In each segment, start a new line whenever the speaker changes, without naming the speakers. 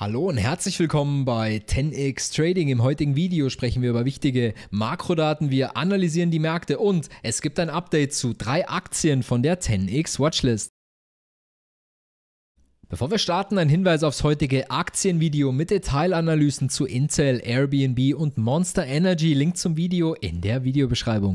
Hallo und herzlich willkommen bei 10x Trading. Im heutigen Video sprechen wir über wichtige Makrodaten, wir analysieren die Märkte und es gibt ein Update zu drei Aktien von der 10x Watchlist. Bevor wir starten, ein Hinweis aufs heutige Aktienvideo mit Detailanalysen zu Intel, Airbnb und Monster Energy. Link zum Video in der Videobeschreibung.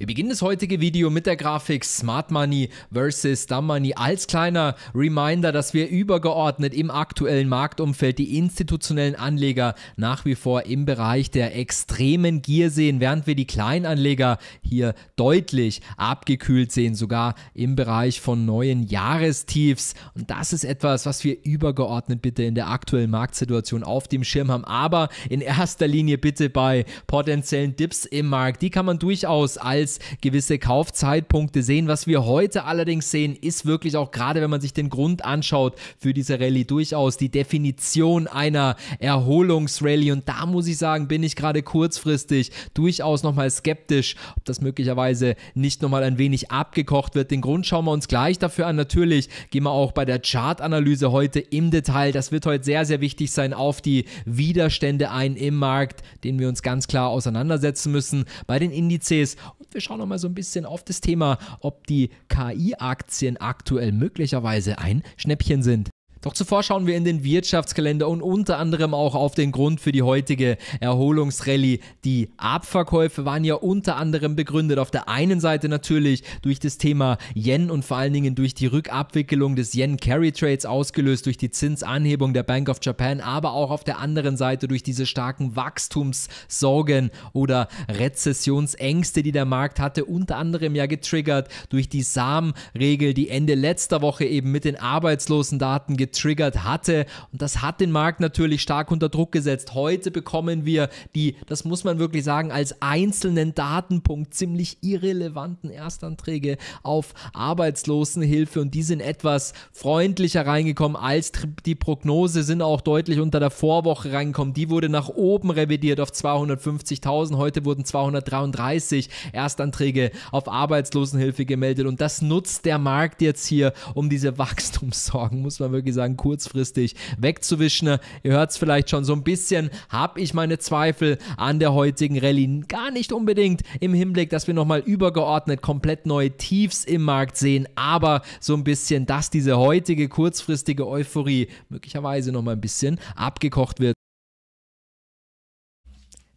Wir beginnen das heutige Video mit der Grafik Smart Money versus Dumb Money als kleiner Reminder, dass wir übergeordnet im aktuellen Marktumfeld die institutionellen Anleger nach wie vor im Bereich der extremen Gier sehen, während wir die Kleinanleger hier deutlich abgekühlt sehen, sogar im Bereich von neuen Jahrestiefs. Und das ist etwas, was wir übergeordnet bitte in der aktuellen Marktsituation auf dem Schirm haben, aber in erster Linie bitte bei potenziellen Dips im Markt. Die kann man durchaus als US gewisse Kaufzeitpunkte sehen. Was wir heute allerdings sehen, ist wirklich auch gerade, wenn man sich den Grund anschaut für diese Rallye durchaus die Definition einer Erholungsrallye. Und da muss ich sagen, bin ich gerade kurzfristig durchaus nochmal skeptisch, ob das möglicherweise nicht nochmal ein wenig abgekocht wird. Den Grund schauen wir uns gleich dafür an. Natürlich gehen wir auch bei der Chartanalyse heute im Detail. Das wird heute sehr, sehr wichtig sein auf die Widerstände ein im Markt, den wir uns ganz klar auseinandersetzen müssen bei den Indizes. Und wir wir schauen nochmal so ein bisschen auf das Thema, ob die KI-Aktien aktuell möglicherweise ein Schnäppchen sind. Doch zuvor schauen wir in den Wirtschaftskalender und unter anderem auch auf den Grund für die heutige Erholungsrallye. Die Abverkäufe waren ja unter anderem begründet auf der einen Seite natürlich durch das Thema Yen und vor allen Dingen durch die Rückabwicklung des Yen Carry Trades ausgelöst durch die Zinsanhebung der Bank of Japan, aber auch auf der anderen Seite durch diese starken Wachstumssorgen oder Rezessionsängste, die der Markt hatte, unter anderem ja getriggert durch die SAM-Regel, die Ende letzter Woche eben mit den Arbeitslosendaten getriggert getriggert hatte. Und das hat den Markt natürlich stark unter Druck gesetzt. Heute bekommen wir die, das muss man wirklich sagen, als einzelnen Datenpunkt ziemlich irrelevanten Erstanträge auf Arbeitslosenhilfe und die sind etwas freundlicher reingekommen als die Prognose, sind auch deutlich unter der Vorwoche reingekommen. Die wurde nach oben revidiert auf 250.000, heute wurden 233 Erstanträge auf Arbeitslosenhilfe gemeldet und das nutzt der Markt jetzt hier, um diese Wachstumssorgen, muss man wirklich sagen sagen, kurzfristig wegzuwischen. Ihr hört es vielleicht schon so ein bisschen, habe ich meine Zweifel an der heutigen Rallye. Gar nicht unbedingt im Hinblick, dass wir nochmal übergeordnet komplett neue Tiefs im Markt sehen, aber so ein bisschen, dass diese heutige kurzfristige Euphorie möglicherweise nochmal ein bisschen abgekocht wird.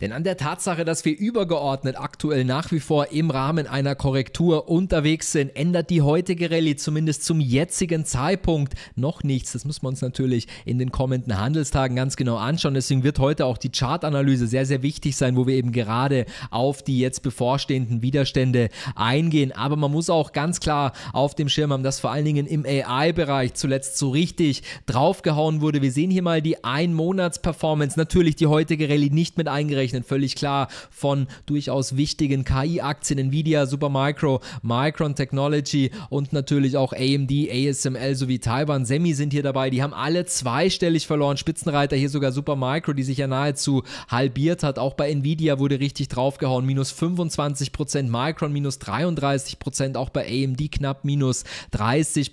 Denn an der Tatsache, dass wir übergeordnet aktuell nach wie vor im Rahmen einer Korrektur unterwegs sind, ändert die heutige Rallye zumindest zum jetzigen Zeitpunkt noch nichts. Das müssen wir uns natürlich in den kommenden Handelstagen ganz genau anschauen. Deswegen wird heute auch die Chartanalyse sehr, sehr wichtig sein, wo wir eben gerade auf die jetzt bevorstehenden Widerstände eingehen. Aber man muss auch ganz klar auf dem Schirm haben, dass vor allen Dingen im AI-Bereich zuletzt so richtig draufgehauen wurde. Wir sehen hier mal die Ein-Monats-Performance. Natürlich die heutige Rallye nicht mit eingerechnet rechnen, völlig klar, von durchaus wichtigen KI-Aktien, Nvidia, Supermicro, Micron Technology und natürlich auch AMD, ASML sowie Taiwan Semi sind hier dabei. Die haben alle zweistellig verloren. Spitzenreiter hier sogar Supermicro, die sich ja nahezu halbiert hat. Auch bei Nvidia wurde richtig draufgehauen. Minus 25 Micron minus 33 auch bei AMD knapp minus 30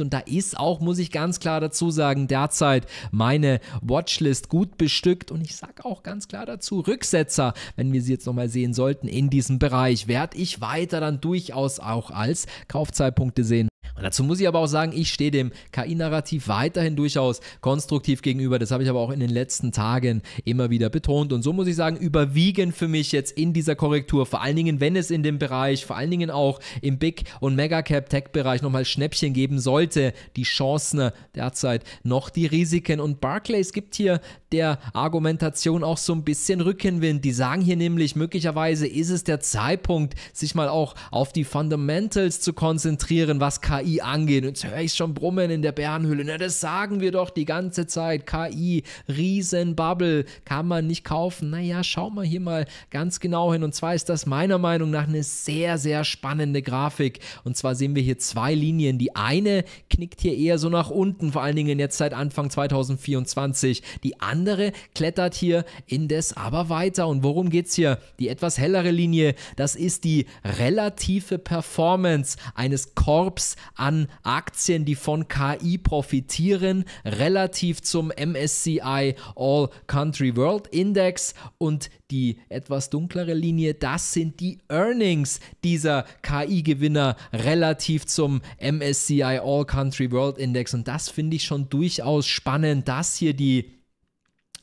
Und da ist auch, muss ich ganz klar dazu sagen, derzeit meine Watchlist gut bestückt. Und ich sage auch ganz klar dazu, rück Rücksetzer, wenn wir sie jetzt nochmal sehen sollten, in diesem Bereich, werde ich weiter dann durchaus auch als Kaufzeitpunkte sehen. Und dazu muss ich aber auch sagen, ich stehe dem KI-Narrativ weiterhin durchaus konstruktiv gegenüber. Das habe ich aber auch in den letzten Tagen immer wieder betont. Und so muss ich sagen, überwiegen für mich jetzt in dieser Korrektur, vor allen Dingen, wenn es in dem Bereich, vor allen Dingen auch im Big- und Mega-Cap-Tech-Bereich nochmal Schnäppchen geben sollte, die Chancen äh, derzeit noch die Risiken. Und Barclays gibt hier der Argumentation auch so ein bisschen Rückenwind. Die sagen hier nämlich, möglicherweise ist es der Zeitpunkt, sich mal auch auf die Fundamentals zu konzentrieren, was KI KI angehen. Jetzt höre ich schon brummen in der Bärenhülle. Na, das sagen wir doch die ganze Zeit. KI, Riesenbubble, kann man nicht kaufen. Naja, schau mal hier mal ganz genau hin. Und zwar ist das meiner Meinung nach eine sehr, sehr spannende Grafik. Und zwar sehen wir hier zwei Linien. Die eine knickt hier eher so nach unten, vor allen Dingen jetzt seit Anfang 2024. Die andere klettert hier indes aber weiter. Und worum geht es hier? Die etwas hellere Linie, das ist die relative Performance eines Korps an Aktien, die von KI profitieren, relativ zum MSCI All Country World Index und die etwas dunklere Linie, das sind die Earnings dieser KI-Gewinner relativ zum MSCI All Country World Index und das finde ich schon durchaus spannend, dass hier die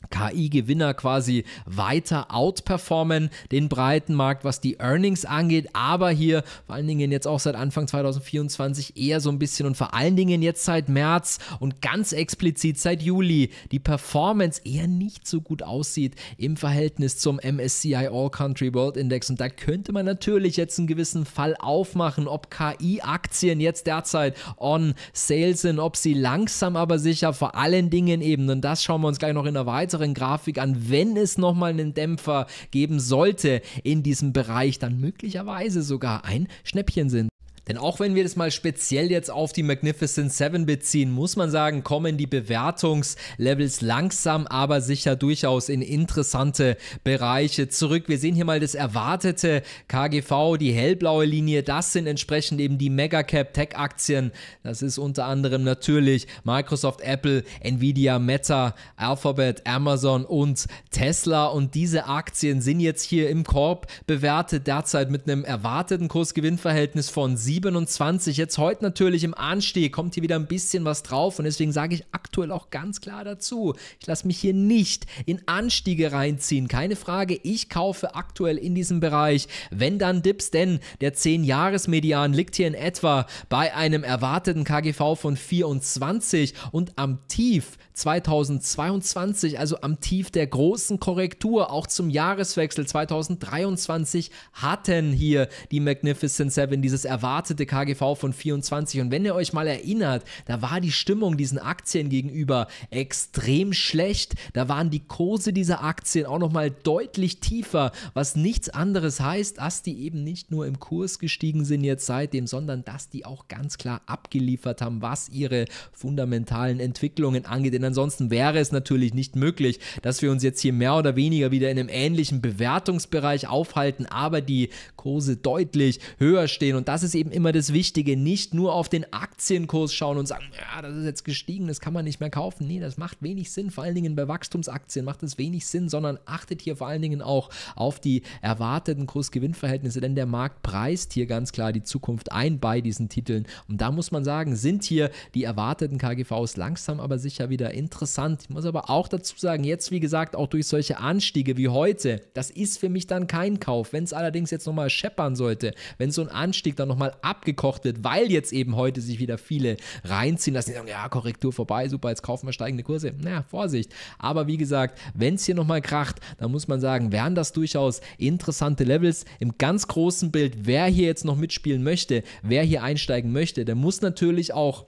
KI-Gewinner quasi weiter outperformen den breiten Markt, was die Earnings angeht, aber hier vor allen Dingen jetzt auch seit Anfang 2024 eher so ein bisschen und vor allen Dingen jetzt seit März und ganz explizit seit Juli die Performance eher nicht so gut aussieht im Verhältnis zum MSCI All Country World Index und da könnte man natürlich jetzt einen gewissen Fall aufmachen, ob KI-Aktien jetzt derzeit on sale sind, ob sie langsam aber sicher vor allen Dingen eben, und das schauen wir uns gleich noch in der weiteren weiteren Grafik an, wenn es nochmal einen Dämpfer geben sollte in diesem Bereich, dann möglicherweise sogar ein Schnäppchen sind. Denn auch wenn wir das mal speziell jetzt auf die Magnificent 7 beziehen, muss man sagen, kommen die Bewertungslevels langsam, aber sicher durchaus in interessante Bereiche zurück. Wir sehen hier mal das erwartete KGV, die hellblaue Linie, das sind entsprechend eben die Megacap Tech Aktien. Das ist unter anderem natürlich Microsoft, Apple, Nvidia, Meta, Alphabet, Amazon und Tesla und diese Aktien sind jetzt hier im Korb bewertet derzeit mit einem erwarteten Kursgewinnverhältnis von 7 27. Jetzt heute natürlich im Anstieg kommt hier wieder ein bisschen was drauf und deswegen sage ich aktuell auch ganz klar dazu. Ich lasse mich hier nicht in Anstiege reinziehen. Keine Frage, ich kaufe aktuell in diesem Bereich, wenn dann Dips, denn der 10-Jahres-Median liegt hier in etwa bei einem erwarteten KGV von 24 und am Tief 2022, also am Tief der großen Korrektur, auch zum Jahreswechsel 2023, hatten hier die Magnificent Seven dieses erwartete erwartete KGV von 24. Und wenn ihr euch mal erinnert, da war die Stimmung diesen Aktien gegenüber extrem schlecht. Da waren die Kurse dieser Aktien auch nochmal deutlich tiefer, was nichts anderes heißt, dass die eben nicht nur im Kurs gestiegen sind jetzt seitdem, sondern dass die auch ganz klar abgeliefert haben, was ihre fundamentalen Entwicklungen angeht. Denn ansonsten wäre es natürlich nicht möglich, dass wir uns jetzt hier mehr oder weniger wieder in einem ähnlichen Bewertungsbereich aufhalten, aber die Kurse deutlich höher stehen. Und das ist eben immer das Wichtige. Nicht nur auf den Aktienkurs schauen und sagen, ja, das ist jetzt gestiegen, das kann man nicht mehr kaufen. Nee, das macht wenig Sinn. Vor allen Dingen bei Wachstumsaktien macht es wenig Sinn, sondern achtet hier vor allen Dingen auch auf die erwarteten Kursgewinnverhältnisse, denn der Markt preist hier ganz klar die Zukunft ein bei diesen Titeln. Und da muss man sagen, sind hier die erwarteten KGVs langsam, aber sicher wieder interessant. Ich muss aber auch dazu sagen, jetzt wie gesagt, auch durch solche Anstiege wie heute, das ist für mich dann kein Kauf. Wenn es allerdings jetzt nochmal scheppern sollte, wenn so ein Anstieg dann nochmal abgekocht wird, weil jetzt eben heute sich wieder viele reinziehen dass die sagen, ja, Korrektur vorbei, super, jetzt kaufen wir steigende Kurse. Naja, Vorsicht. Aber wie gesagt, wenn es hier nochmal kracht, dann muss man sagen, wären das durchaus interessante Levels im ganz großen Bild. Wer hier jetzt noch mitspielen möchte, wer hier einsteigen möchte, der muss natürlich auch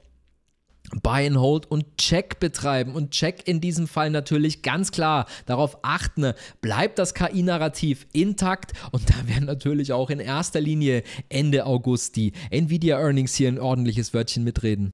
Buy and Hold und Check betreiben. Und Check in diesem Fall natürlich ganz klar darauf achten, ne, bleibt das KI-Narrativ intakt. Und da werden natürlich auch in erster Linie Ende August die Nvidia Earnings hier ein ordentliches Wörtchen mitreden.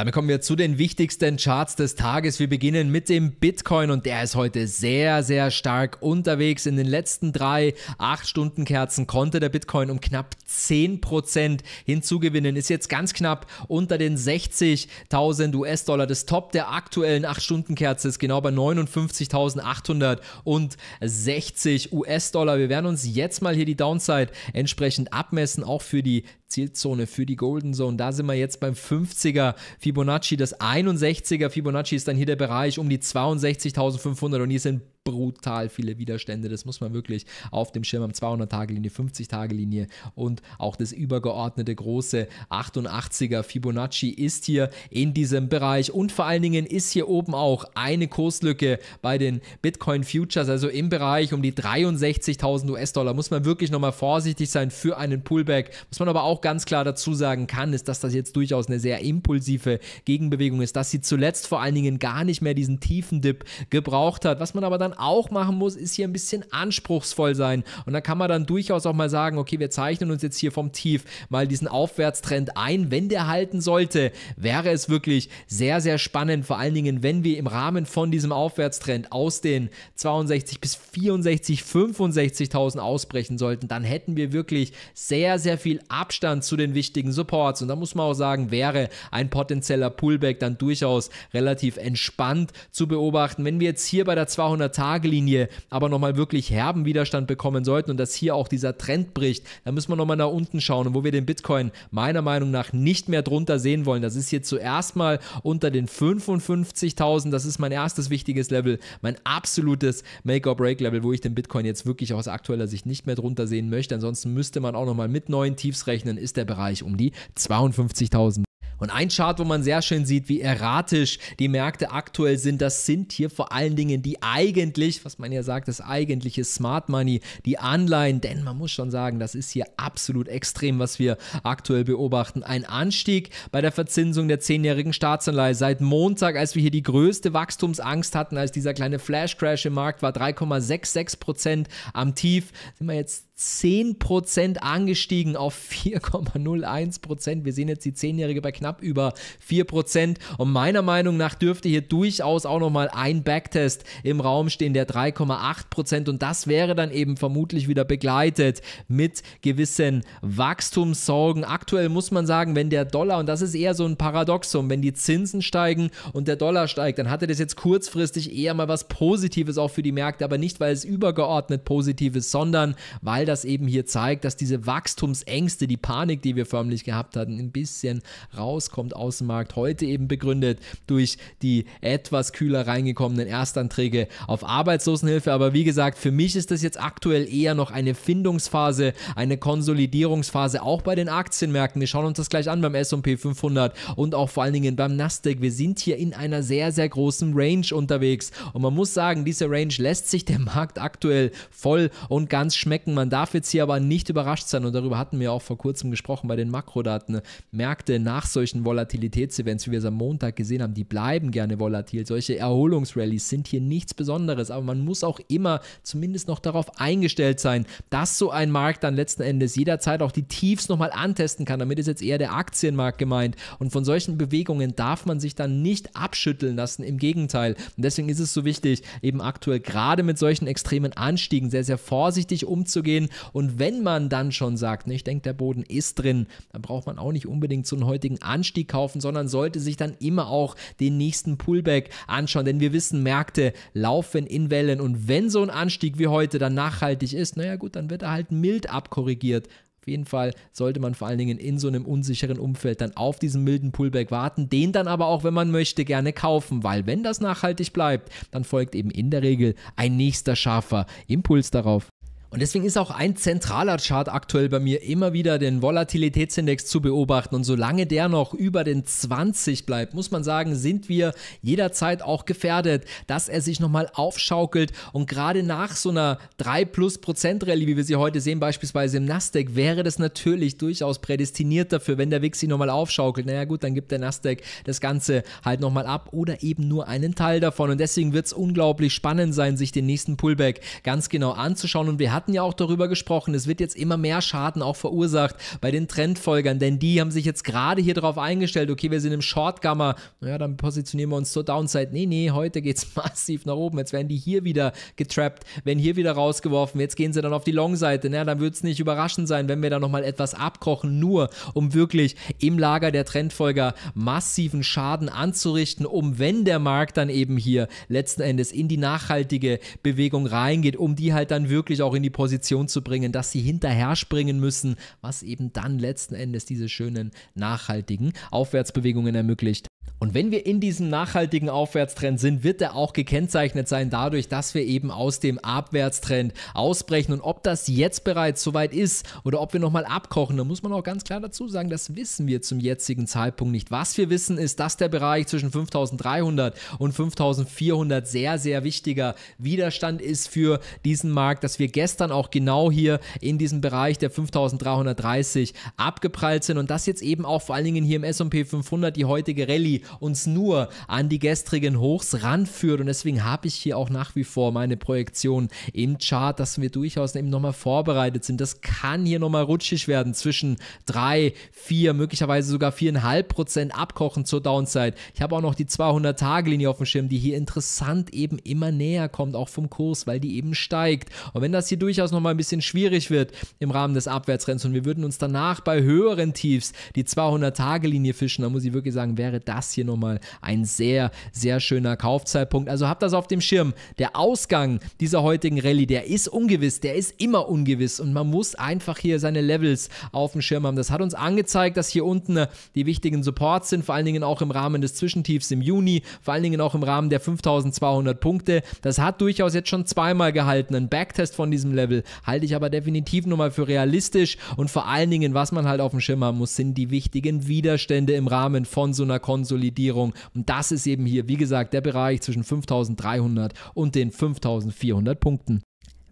Damit kommen wir zu den wichtigsten Charts des Tages. Wir beginnen mit dem Bitcoin und der ist heute sehr, sehr stark unterwegs. In den letzten drei 8-Stunden-Kerzen konnte der Bitcoin um knapp 10% hinzugewinnen, ist jetzt ganz knapp unter den 60.000 US-Dollar. Das Top der aktuellen 8-Stunden-Kerze ist genau bei 59.860 US-Dollar. Wir werden uns jetzt mal hier die Downside entsprechend abmessen, auch für die Zielzone für die Golden Zone. Da sind wir jetzt beim 50er Fibonacci. Das 61er Fibonacci ist dann hier der Bereich um die 62.500 und hier sind brutal viele Widerstände. Das muss man wirklich auf dem Schirm haben. 200-Tage-Linie, 50-Tage-Linie und auch das übergeordnete große 88er Fibonacci ist hier in diesem Bereich. Und vor allen Dingen ist hier oben auch eine Kurslücke bei den Bitcoin Futures, also im Bereich um die 63.000 US-Dollar. Muss man wirklich nochmal vorsichtig sein für einen Pullback. Was man aber auch ganz klar dazu sagen kann, ist, dass das jetzt durchaus eine sehr impulsive Gegenbewegung ist, dass sie zuletzt vor allen Dingen gar nicht mehr diesen tiefen Dip gebraucht hat. Was man aber dann man auch machen muss, ist hier ein bisschen anspruchsvoll sein. Und da kann man dann durchaus auch mal sagen, okay, wir zeichnen uns jetzt hier vom Tief mal diesen Aufwärtstrend ein. Wenn der halten sollte, wäre es wirklich sehr, sehr spannend. Vor allen Dingen, wenn wir im Rahmen von diesem Aufwärtstrend aus den 62 bis 64, 65.000 ausbrechen sollten, dann hätten wir wirklich sehr, sehr viel Abstand zu den wichtigen Supports. Und da muss man auch sagen, wäre ein potenzieller Pullback dann durchaus relativ entspannt zu beobachten. Wenn wir jetzt hier bei der 200 fünf aber nochmal wirklich herben Widerstand bekommen sollten und dass hier auch dieser Trend bricht, dann müssen wir nochmal nach unten schauen und wo wir den Bitcoin meiner Meinung nach nicht mehr drunter sehen wollen. Das ist hier zuerst mal unter den 55.000, das ist mein erstes wichtiges Level, mein absolutes Make-or-Break-Level, wo ich den Bitcoin jetzt wirklich aus aktueller Sicht nicht mehr drunter sehen möchte. Ansonsten müsste man auch nochmal mit neuen Tiefs rechnen, ist der Bereich um die 52.000. Und ein Chart, wo man sehr schön sieht, wie erratisch die Märkte aktuell sind, das sind hier vor allen Dingen die eigentlich, was man ja sagt, das eigentliche Smart Money, die Anleihen. Denn man muss schon sagen, das ist hier absolut extrem, was wir aktuell beobachten. Ein Anstieg bei der Verzinsung der zehnjährigen Staatsanleihe seit Montag, als wir hier die größte Wachstumsangst hatten, als dieser kleine Flash Crash im Markt war, 3,66 Prozent am Tief, sind wir jetzt 10% angestiegen auf 4,01%. Wir sehen jetzt die 10-Jährige bei knapp über 4%. Und meiner Meinung nach dürfte hier durchaus auch nochmal ein Backtest im Raum stehen, der 3,8%. Und das wäre dann eben vermutlich wieder begleitet mit gewissen Wachstumssorgen. Aktuell muss man sagen, wenn der Dollar, und das ist eher so ein Paradoxum, wenn die Zinsen steigen und der Dollar steigt, dann hatte das jetzt kurzfristig eher mal was Positives auch für die Märkte, aber nicht, weil es übergeordnet positiv ist, sondern weil das das eben hier zeigt, dass diese Wachstumsängste, die Panik, die wir förmlich gehabt hatten, ein bisschen rauskommt aus dem Markt. Heute eben begründet durch die etwas kühler reingekommenen Erstanträge auf Arbeitslosenhilfe. Aber wie gesagt, für mich ist das jetzt aktuell eher noch eine Findungsphase, eine Konsolidierungsphase, auch bei den Aktienmärkten. Wir schauen uns das gleich an beim S&P 500 und auch vor allen Dingen beim Nasdaq. Wir sind hier in einer sehr, sehr großen Range unterwegs. Und man muss sagen, diese Range lässt sich der Markt aktuell voll und ganz schmecken. Man darf darf jetzt hier aber nicht überrascht sein und darüber hatten wir auch vor kurzem gesprochen bei den Makrodaten. Märkte nach solchen Volatilitätsevents, wie wir es am Montag gesehen haben, die bleiben gerne volatil. Solche Erholungsrallies sind hier nichts Besonderes, aber man muss auch immer zumindest noch darauf eingestellt sein, dass so ein Markt dann letzten Endes jederzeit auch die Tiefs nochmal antesten kann. Damit ist jetzt eher der Aktienmarkt gemeint und von solchen Bewegungen darf man sich dann nicht abschütteln lassen. Im Gegenteil. Und deswegen ist es so wichtig, eben aktuell gerade mit solchen extremen Anstiegen sehr, sehr vorsichtig umzugehen und wenn man dann schon sagt, ne, ich denke, der Boden ist drin, dann braucht man auch nicht unbedingt so einen heutigen Anstieg kaufen, sondern sollte sich dann immer auch den nächsten Pullback anschauen. Denn wir wissen, Märkte laufen in Wellen. Und wenn so ein Anstieg wie heute dann nachhaltig ist, naja gut, dann wird er halt mild abkorrigiert. Auf jeden Fall sollte man vor allen Dingen in so einem unsicheren Umfeld dann auf diesen milden Pullback warten, den dann aber auch, wenn man möchte, gerne kaufen, weil wenn das nachhaltig bleibt, dann folgt eben in der Regel ein nächster scharfer Impuls darauf. Und deswegen ist auch ein zentraler Chart aktuell bei mir immer wieder den Volatilitätsindex zu beobachten. Und solange der noch über den 20 bleibt, muss man sagen, sind wir jederzeit auch gefährdet, dass er sich nochmal aufschaukelt. Und gerade nach so einer 3 plus Prozent Rallye, wie wir sie heute sehen, beispielsweise im Nasdaq, wäre das natürlich durchaus prädestiniert dafür, wenn der WIXI nochmal aufschaukelt. Naja gut, dann gibt der Nasdaq das Ganze halt nochmal ab oder eben nur einen Teil davon. Und deswegen wird es unglaublich spannend sein, sich den nächsten Pullback ganz genau anzuschauen. Und wir hatten hatten ja auch darüber gesprochen, es wird jetzt immer mehr Schaden auch verursacht bei den Trendfolgern, denn die haben sich jetzt gerade hier drauf eingestellt, okay, wir sind im Shortgammer, naja, dann positionieren wir uns zur Downside. Nee, nee, heute geht es massiv nach oben. Jetzt werden die hier wieder getrappt, werden hier wieder rausgeworfen, jetzt gehen sie dann auf die Long-Seite. Naja, dann wird es nicht überraschend sein, wenn wir da nochmal etwas abkochen, nur um wirklich im Lager der Trendfolger massiven Schaden anzurichten, um wenn der Markt dann eben hier letzten Endes in die nachhaltige Bewegung reingeht, um die halt dann wirklich auch in die die Position zu bringen, dass sie hinterher springen müssen, was eben dann letzten Endes diese schönen nachhaltigen Aufwärtsbewegungen ermöglicht. Und wenn wir in diesem nachhaltigen Aufwärtstrend sind, wird er auch gekennzeichnet sein dadurch, dass wir eben aus dem Abwärtstrend ausbrechen. Und ob das jetzt bereits soweit ist oder ob wir nochmal abkochen, da muss man auch ganz klar dazu sagen, das wissen wir zum jetzigen Zeitpunkt nicht. Was wir wissen ist, dass der Bereich zwischen 5300 und 5400 sehr, sehr wichtiger Widerstand ist für diesen Markt, dass wir gestern auch genau hier in diesem Bereich der 5330 abgeprallt sind und dass jetzt eben auch vor allen Dingen hier im S&P 500 die heutige Rallye uns nur an die gestrigen Hochs ranführt und deswegen habe ich hier auch nach wie vor meine Projektion im Chart, dass wir durchaus eben nochmal vorbereitet sind. Das kann hier nochmal rutschig werden zwischen 3, 4, möglicherweise sogar 4,5 abkochen zur Downside. Ich habe auch noch die 200-Tage-Linie auf dem Schirm, die hier interessant eben immer näher kommt, auch vom Kurs, weil die eben steigt. Und wenn das hier durchaus nochmal ein bisschen schwierig wird im Rahmen des Abwärtstrends und wir würden uns danach bei höheren Tiefs die 200-Tage-Linie fischen, dann muss ich wirklich sagen, wäre das das hier nochmal ein sehr, sehr schöner Kaufzeitpunkt. Also habt das auf dem Schirm. Der Ausgang dieser heutigen Rallye, der ist ungewiss, der ist immer ungewiss und man muss einfach hier seine Levels auf dem Schirm haben. Das hat uns angezeigt, dass hier unten äh, die wichtigen Supports sind, vor allen Dingen auch im Rahmen des Zwischentiefs im Juni, vor allen Dingen auch im Rahmen der 5200 Punkte. Das hat durchaus jetzt schon zweimal gehalten. Ein Backtest von diesem Level halte ich aber definitiv nochmal für realistisch und vor allen Dingen, was man halt auf dem Schirm haben muss, sind die wichtigen Widerstände im Rahmen von so einer Konsole Konsolidierung. Und das ist eben hier, wie gesagt, der Bereich zwischen 5300 und den 5400 Punkten.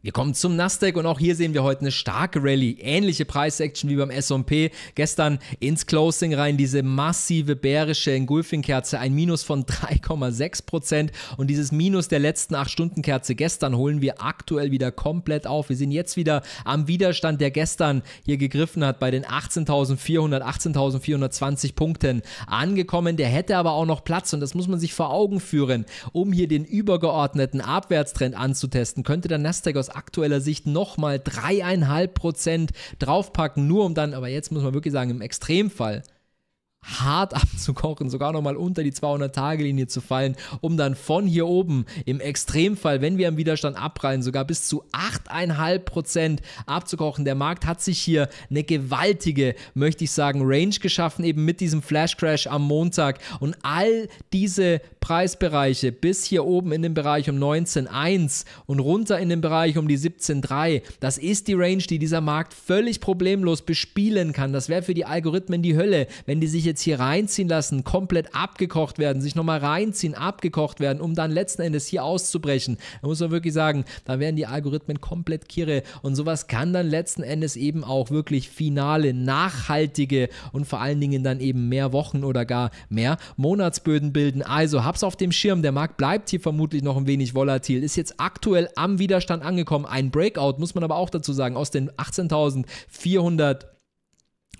Wir kommen zum Nasdaq und auch hier sehen wir heute eine starke Rallye, ähnliche Preisaction wie beim S&P. Gestern ins Closing rein diese massive bärische Engulfing-Kerze, ein Minus von 3,6 Prozent und dieses Minus der letzten 8-Stunden-Kerze gestern holen wir aktuell wieder komplett auf. Wir sind jetzt wieder am Widerstand, der gestern hier gegriffen hat bei den 18.400, 18.420 Punkten angekommen. Der hätte aber auch noch Platz und das muss man sich vor Augen führen, um hier den übergeordneten Abwärtstrend anzutesten, könnte der Nasdaq aus aus aktueller Sicht nochmal dreieinhalb Prozent draufpacken, nur um dann, aber jetzt muss man wirklich sagen, im Extremfall hart abzukochen, sogar nochmal unter die 200-Tage-Linie zu fallen, um dann von hier oben im Extremfall, wenn wir am Widerstand abprallen, sogar bis zu 8,5% abzukochen. Der Markt hat sich hier eine gewaltige, möchte ich sagen, Range geschaffen, eben mit diesem Flash Crash am Montag. Und all diese Preisbereiche bis hier oben in den Bereich um 19,1 und runter in den Bereich um die 17,3, das ist die Range, die dieser Markt völlig problemlos bespielen kann. Das wäre für die Algorithmen die Hölle, wenn die sich jetzt hier reinziehen lassen, komplett abgekocht werden, sich nochmal reinziehen, abgekocht werden, um dann letzten Endes hier auszubrechen. Da muss man wirklich sagen, da werden die Algorithmen komplett kirre und sowas kann dann letzten Endes eben auch wirklich finale, nachhaltige und vor allen Dingen dann eben mehr Wochen oder gar mehr Monatsböden bilden. Also hab's auf dem Schirm, der Markt bleibt hier vermutlich noch ein wenig volatil, ist jetzt aktuell am Widerstand angekommen. Ein Breakout, muss man aber auch dazu sagen, aus den 18.400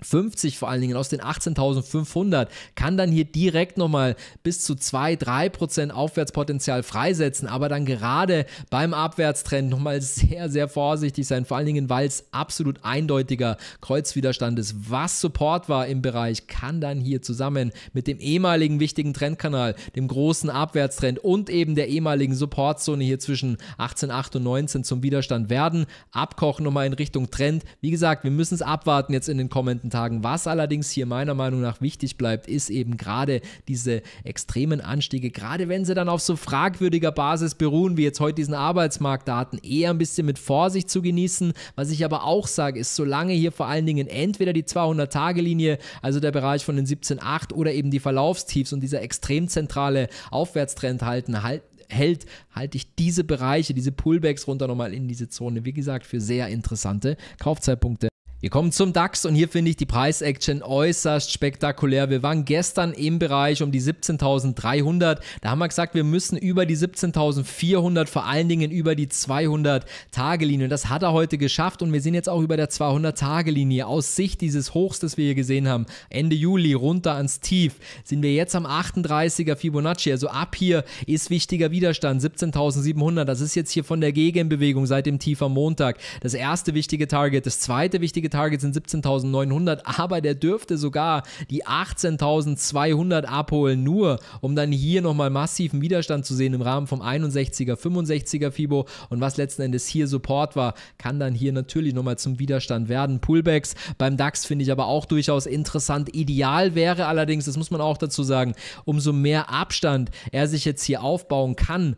50 vor allen Dingen aus den 18.500 kann dann hier direkt nochmal bis zu 2-3% Aufwärtspotenzial freisetzen, aber dann gerade beim Abwärtstrend nochmal sehr, sehr vorsichtig sein, vor allen Dingen, weil es absolut eindeutiger Kreuzwiderstand ist. Was Support war im Bereich, kann dann hier zusammen mit dem ehemaligen wichtigen Trendkanal, dem großen Abwärtstrend und eben der ehemaligen Supportzone hier zwischen 18.8 und 19 zum Widerstand werden. Abkochen nochmal in Richtung Trend. Wie gesagt, wir müssen es abwarten jetzt in den kommenden letzten Tagen. Was allerdings hier meiner Meinung nach wichtig bleibt, ist eben gerade diese extremen Anstiege, gerade wenn sie dann auf so fragwürdiger Basis beruhen, wie jetzt heute diesen Arbeitsmarktdaten, eher ein bisschen mit Vorsicht zu genießen. Was ich aber auch sage, ist, solange hier vor allen Dingen entweder die 200-Tage-Linie, also der Bereich von den 17,8 oder eben die Verlaufstiefs und dieser extrem zentrale Aufwärtstrend halten, halt, hält, halte ich diese Bereiche, diese Pullbacks runter nochmal in diese Zone, wie gesagt, für sehr interessante Kaufzeitpunkte. Wir kommen zum DAX und hier finde ich die Preisaction äußerst spektakulär. Wir waren gestern im Bereich um die 17.300. Da haben wir gesagt, wir müssen über die 17.400, vor allen Dingen über die 200-Tage-Linie. Und das hat er heute geschafft und wir sind jetzt auch über der 200-Tage-Linie. Aus Sicht dieses Hochs, das wir hier gesehen haben, Ende Juli runter ans Tief, sind wir jetzt am 38er Fibonacci. Also ab hier ist wichtiger Widerstand 17.700. Das ist jetzt hier von der Gegenbewegung seit dem Tief am Montag. Das erste wichtige Target, das zweite wichtige Einige Targets sind 17.900, aber der dürfte sogar die 18.200 abholen, nur um dann hier nochmal massiven Widerstand zu sehen im Rahmen vom 61er, 65er FIBO und was letzten Endes hier Support war, kann dann hier natürlich nochmal zum Widerstand werden. Pullbacks beim DAX finde ich aber auch durchaus interessant. Ideal wäre allerdings, das muss man auch dazu sagen, umso mehr Abstand er sich jetzt hier aufbauen kann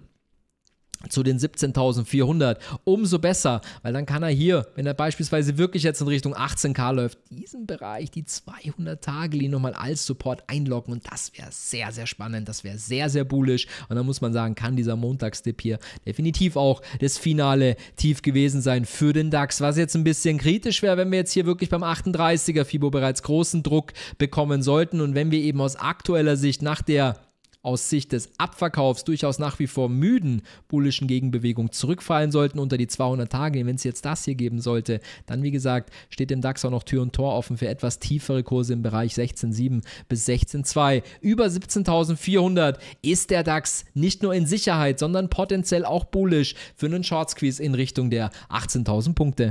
zu den 17.400. Umso besser, weil dann kann er hier, wenn er beispielsweise wirklich jetzt in Richtung 18k läuft, diesen Bereich, die 200 Tage linie nochmal als Support einloggen und das wäre sehr, sehr spannend, das wäre sehr, sehr bullisch und dann muss man sagen, kann dieser Montagstipp hier definitiv auch das finale Tief gewesen sein für den DAX, was jetzt ein bisschen kritisch wäre, wenn wir jetzt hier wirklich beim 38er Fibo bereits großen Druck bekommen sollten und wenn wir eben aus aktueller Sicht nach der aus Sicht des Abverkaufs durchaus nach wie vor müden bullischen Gegenbewegung zurückfallen sollten unter die 200 Tage, wenn es jetzt das hier geben sollte, dann wie gesagt steht dem DAX auch noch Tür und Tor offen für etwas tiefere Kurse im Bereich 16,7 bis 16,2. Über 17.400 ist der DAX nicht nur in Sicherheit, sondern potenziell auch bullisch für einen Short Squeeze in Richtung der 18.000 Punkte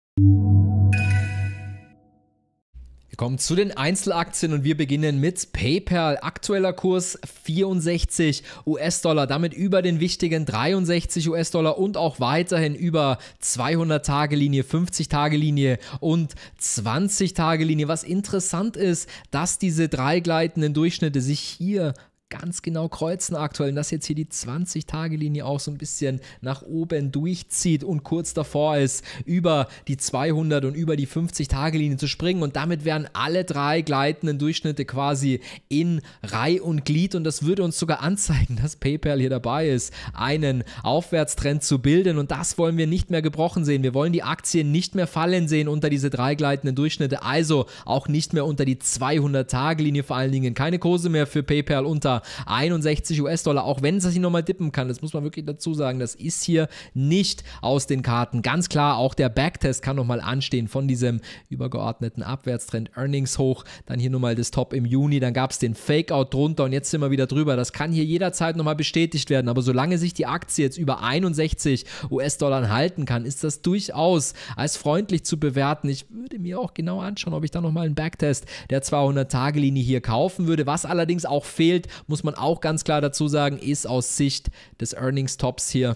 kommen zu den Einzelaktien und wir beginnen mit PayPal. Aktueller Kurs 64 US-Dollar, damit über den wichtigen 63 US-Dollar und auch weiterhin über 200 Tage Linie, 50 Tage Linie und 20 Tage Linie. Was interessant ist, dass diese drei gleitenden Durchschnitte sich hier ganz genau kreuzen aktuell, dass jetzt hier die 20-Tage-Linie auch so ein bisschen nach oben durchzieht und kurz davor ist, über die 200 und über die 50-Tage-Linie zu springen. Und damit wären alle drei gleitenden Durchschnitte quasi in Reihe und Glied. Und das würde uns sogar anzeigen, dass PayPal hier dabei ist, einen Aufwärtstrend zu bilden. Und das wollen wir nicht mehr gebrochen sehen. Wir wollen die Aktien nicht mehr fallen sehen unter diese drei gleitenden Durchschnitte. Also auch nicht mehr unter die 200-Tage-Linie vor allen Dingen. Keine Kurse mehr für PayPal unter 61 US-Dollar, auch wenn es das hier nochmal dippen kann. Das muss man wirklich dazu sagen. Das ist hier nicht aus den Karten. Ganz klar, auch der Backtest kann nochmal anstehen von diesem übergeordneten Abwärtstrend Earnings hoch. Dann hier nochmal das Top im Juni. Dann gab es den Fakeout drunter und jetzt sind wir wieder drüber. Das kann hier jederzeit nochmal bestätigt werden. Aber solange sich die Aktie jetzt über 61 US-Dollar halten kann, ist das durchaus als freundlich zu bewerten. Ich würde mir auch genau anschauen, ob ich da nochmal einen Backtest der 200-Tage-Linie hier kaufen würde. Was allerdings auch fehlt, muss man auch ganz klar dazu sagen, ist aus Sicht des Earnings Tops hier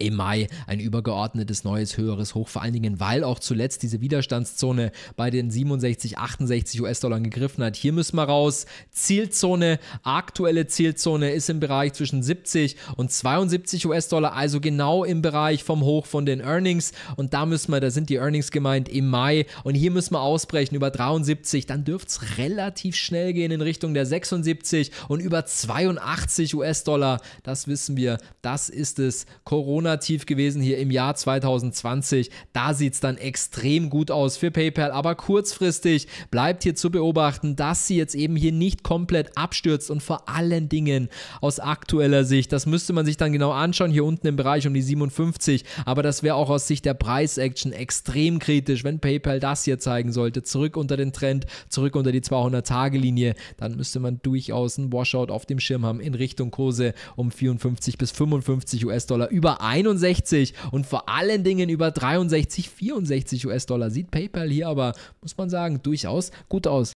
im Mai ein übergeordnetes neues höheres Hoch, vor allen Dingen, weil auch zuletzt diese Widerstandszone bei den 67, 68 US-Dollar gegriffen hat. Hier müssen wir raus. Zielzone, aktuelle Zielzone ist im Bereich zwischen 70 und 72 US-Dollar, also genau im Bereich vom Hoch von den Earnings. Und da müssen wir, da sind die Earnings gemeint im Mai. Und hier müssen wir ausbrechen über 73. Dann dürfte es relativ schnell gehen in Richtung der 76 und über 82 US-Dollar. Das wissen wir. Das ist es. Corona corona gewesen hier im Jahr 2020. Da sieht es dann extrem gut aus für PayPal, aber kurzfristig bleibt hier zu beobachten, dass sie jetzt eben hier nicht komplett abstürzt und vor allen Dingen aus aktueller Sicht, das müsste man sich dann genau anschauen, hier unten im Bereich um die 57, aber das wäre auch aus Sicht der Preis-Action extrem kritisch, wenn PayPal das hier zeigen sollte, zurück unter den Trend, zurück unter die 200-Tage-Linie, dann müsste man durchaus einen Washout auf dem Schirm haben in Richtung Kurse um 54 bis 55 US-Dollar über 1 61 und vor allen Dingen über 63, 64 US-Dollar. Sieht PayPal hier aber, muss man sagen, durchaus gut aus.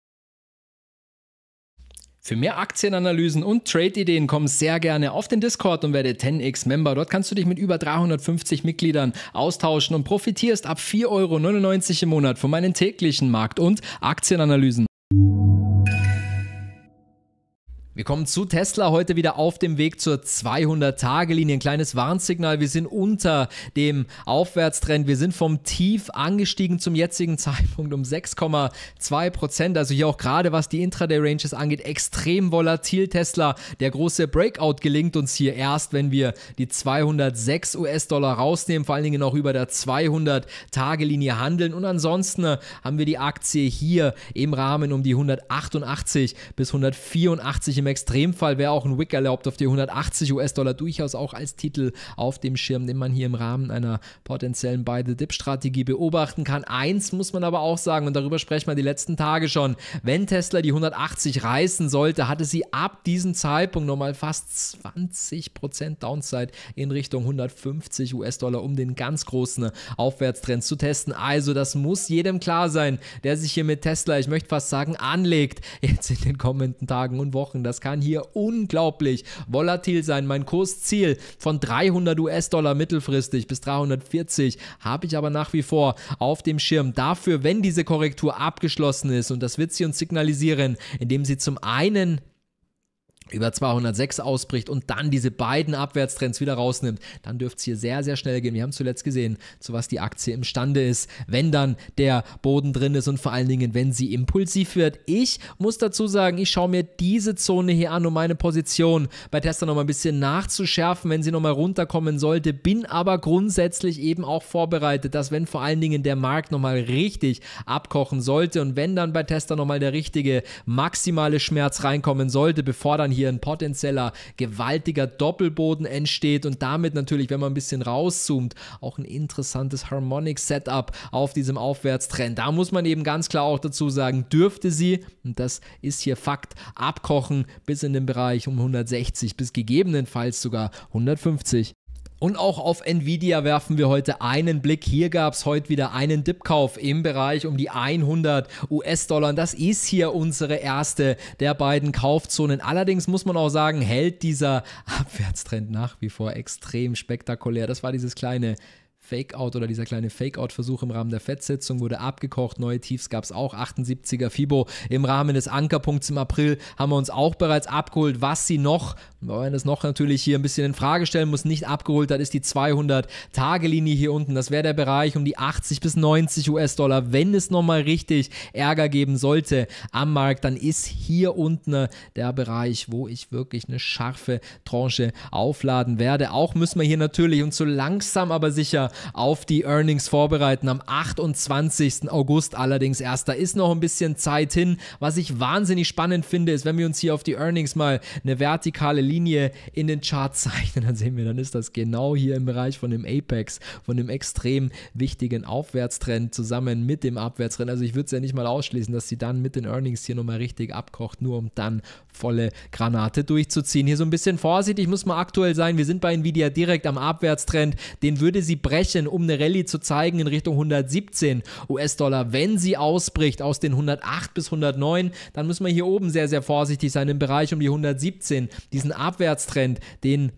Für mehr Aktienanalysen und Trade-Ideen komm sehr gerne auf den Discord und werde 10x-Member. Dort kannst du dich mit über 350 Mitgliedern austauschen und profitierst ab 4,99 Euro im Monat von meinen täglichen Markt- und Aktienanalysen. Wir kommen zu Tesla heute wieder auf dem Weg zur 200-Tage-Linie. Ein kleines Warnsignal. Wir sind unter dem Aufwärtstrend. Wir sind vom Tief angestiegen zum jetzigen Zeitpunkt um 6,2 Prozent. Also hier auch gerade was die Intraday-Ranges angeht, extrem volatil Tesla. Der große Breakout gelingt uns hier erst, wenn wir die 206 US-Dollar rausnehmen, vor allen Dingen auch über der 200-Tage-Linie handeln. Und ansonsten äh, haben wir die Aktie hier im Rahmen um die 188 bis 184 im im Extremfall wäre auch ein Wick erlaubt auf die 180 US-Dollar durchaus auch als Titel auf dem Schirm, den man hier im Rahmen einer potenziellen Buy the Dip-Strategie beobachten kann. Eins muss man aber auch sagen, und darüber sprechen wir die letzten Tage schon, wenn Tesla die 180 reißen sollte, hatte sie ab diesem Zeitpunkt nochmal fast 20% Downside in Richtung 150 US-Dollar, um den ganz großen Aufwärtstrend zu testen. Also das muss jedem klar sein, der sich hier mit Tesla, ich möchte fast sagen, anlegt jetzt in den kommenden Tagen und Wochen, Das das kann hier unglaublich volatil sein. Mein Kursziel von 300 US-Dollar mittelfristig bis 340 habe ich aber nach wie vor auf dem Schirm. Dafür, wenn diese Korrektur abgeschlossen ist, und das wird sie uns signalisieren, indem sie zum einen über 206 ausbricht und dann diese beiden Abwärtstrends wieder rausnimmt, dann dürfte es hier sehr, sehr schnell gehen. Wir haben zuletzt gesehen, zu was die Aktie imstande ist, wenn dann der Boden drin ist und vor allen Dingen, wenn sie impulsiv wird. Ich muss dazu sagen, ich schaue mir diese Zone hier an, um meine Position bei Tesla nochmal ein bisschen nachzuschärfen, wenn sie nochmal runterkommen sollte, bin aber grundsätzlich eben auch vorbereitet, dass wenn vor allen Dingen der Markt nochmal richtig abkochen sollte und wenn dann bei Tesla nochmal der richtige maximale Schmerz reinkommen sollte, bevor dann hier hier ein potenzieller gewaltiger Doppelboden entsteht und damit natürlich, wenn man ein bisschen rauszoomt, auch ein interessantes Harmonic Setup auf diesem Aufwärtstrend. Da muss man eben ganz klar auch dazu sagen, dürfte sie, und das ist hier Fakt, abkochen bis in den Bereich um 160 bis gegebenenfalls sogar 150. Und auch auf Nvidia werfen wir heute einen Blick. Hier gab es heute wieder einen Dipkauf im Bereich um die 100 US-Dollar. Das ist hier unsere erste der beiden Kaufzonen. Allerdings muss man auch sagen, hält dieser Abwärtstrend nach wie vor extrem spektakulär. Das war dieses kleine Fakeout oder dieser kleine Fakeout-Versuch im Rahmen der Fettsitzung wurde abgekocht. Neue Tiefs gab es auch. 78er FIBO im Rahmen des Ankerpunkts im April haben wir uns auch bereits abgeholt. Was sie noch, wenn man das noch natürlich hier ein bisschen in Frage stellen muss, nicht abgeholt hat, ist die 200-Tage-Linie hier unten. Das wäre der Bereich um die 80 bis 90 US-Dollar. Wenn es nochmal richtig Ärger geben sollte am Markt, dann ist hier unten der Bereich, wo ich wirklich eine scharfe Tranche aufladen werde. Auch müssen wir hier natürlich und so langsam aber sicher auf die Earnings vorbereiten am 28. August allerdings erst. Da ist noch ein bisschen Zeit hin. Was ich wahnsinnig spannend finde, ist, wenn wir uns hier auf die Earnings mal eine vertikale Linie in den Chart zeichnen, dann sehen wir, dann ist das genau hier im Bereich von dem Apex, von dem extrem wichtigen Aufwärtstrend zusammen mit dem Abwärtstrend. Also ich würde es ja nicht mal ausschließen, dass sie dann mit den Earnings hier nochmal richtig abkocht, nur um dann volle Granate durchzuziehen. Hier so ein bisschen vorsichtig muss man aktuell sein. Wir sind bei Nvidia direkt am Abwärtstrend. Den würde sie brechen brechen, um eine Rallye zu zeigen in Richtung 117 US-Dollar. Wenn sie ausbricht aus den 108 bis 109, dann müssen wir hier oben sehr, sehr vorsichtig sein im Bereich um die 117. Diesen Abwärtstrend, den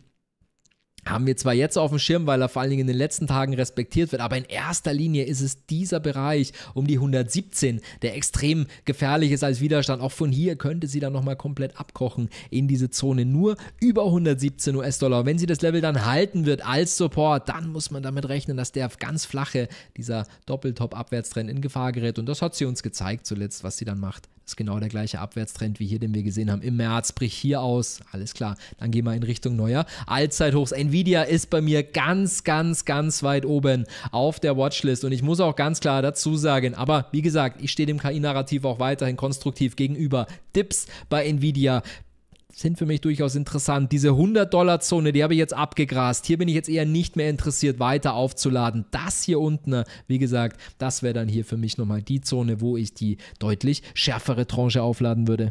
haben wir zwar jetzt auf dem Schirm, weil er vor allen Dingen in den letzten Tagen respektiert wird, aber in erster Linie ist es dieser Bereich um die 117, der extrem gefährlich ist als Widerstand. Auch von hier könnte sie dann nochmal komplett abkochen in diese Zone. Nur über 117 US-Dollar. Wenn sie das Level dann halten wird als Support, dann muss man damit rechnen, dass der ganz flache, dieser Doppeltop-Abwärtstrend in Gefahr gerät. Und das hat sie uns gezeigt zuletzt, was sie dann macht ist genau der gleiche Abwärtstrend wie hier, den wir gesehen haben im März. bricht hier aus, alles klar. Dann gehen wir in Richtung neuer Allzeithochs. Nvidia ist bei mir ganz, ganz, ganz weit oben auf der Watchlist und ich muss auch ganz klar dazu sagen, aber wie gesagt, ich stehe dem KI-Narrativ auch weiterhin konstruktiv gegenüber. Dips bei Nvidia sind für mich durchaus interessant. Diese 100-Dollar-Zone, die habe ich jetzt abgegrast. Hier bin ich jetzt eher nicht mehr interessiert, weiter aufzuladen. Das hier unten, ne, wie gesagt, das wäre dann hier für mich nochmal die Zone, wo ich die deutlich schärfere Tranche aufladen würde.